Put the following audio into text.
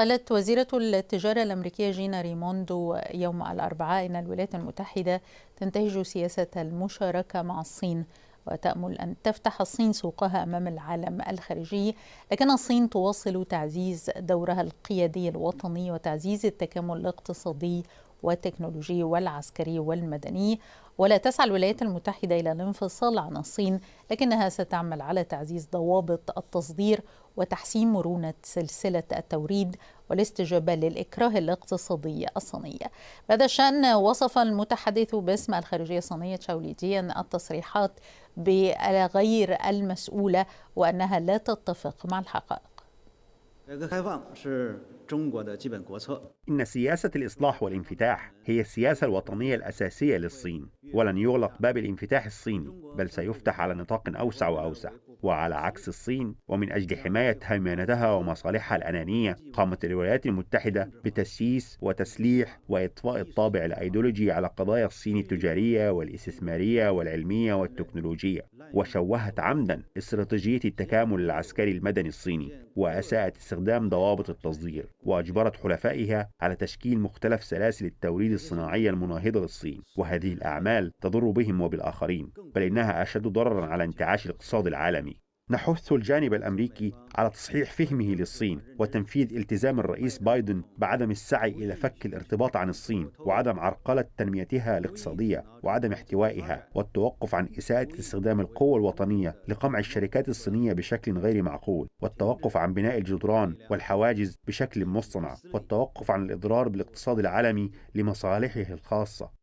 قالت وزيرة التجارة الأمريكية جينا ريموندو يوم الأربعاء أن الولايات المتحدة تنتهج سياسة المشاركة مع الصين وتأمل أن تفتح الصين سوقها أمام العالم الخارجي لكن الصين تواصل تعزيز دورها القيادي الوطني وتعزيز التكامل الاقتصادي والتكنولوجي والعسكري والمدني ولا تسعى الولايات المتحدة إلى الانفصال عن الصين لكنها ستعمل على تعزيز ضوابط التصدير وتحسين مرونة سلسلة التوريد والاستجابة للإكراه الاقتصادي الصيني بهذا الشأن وصف المتحدث باسم الخارجية الصينية تشاوليجيا التصريحات بغير المسؤولة وأنها لا تتفق مع الحقائق إن سياسة الإصلاح والانفتاح هي السياسة الوطنية الأساسية للصين ولن يغلق باب الانفتاح الصيني بل سيفتح على نطاق أوسع وأوسع وعلى عكس الصين ومن أجل حماية هيمنتها ومصالحها الأنانية قامت الولايات المتحدة بتسييس وتسليح وإطفاء الطابع الأيديولوجي على قضايا الصين التجارية والاستثمارية والعلمية والتكنولوجية وشوهت عمدا استراتيجية التكامل العسكري المدني الصيني وأساءت باستخدام ضوابط التصدير وأجبرت حلفائها على تشكيل مختلف سلاسل التوريد الصناعية المناهضة للصين وهذه الأعمال تضر بهم وبالآخرين بل إنها أشد ضررا على انتعاش الاقتصاد العالمي نحث الجانب الامريكي على تصحيح فهمه للصين وتنفيذ التزام الرئيس بايدن بعدم السعي الى فك الارتباط عن الصين وعدم عرقله تنميتها الاقتصاديه وعدم احتوائها والتوقف عن اساءه استخدام القوه الوطنيه لقمع الشركات الصينيه بشكل غير معقول والتوقف عن بناء الجدران والحواجز بشكل مصطنع والتوقف عن الاضرار بالاقتصاد العالمي لمصالحه الخاصه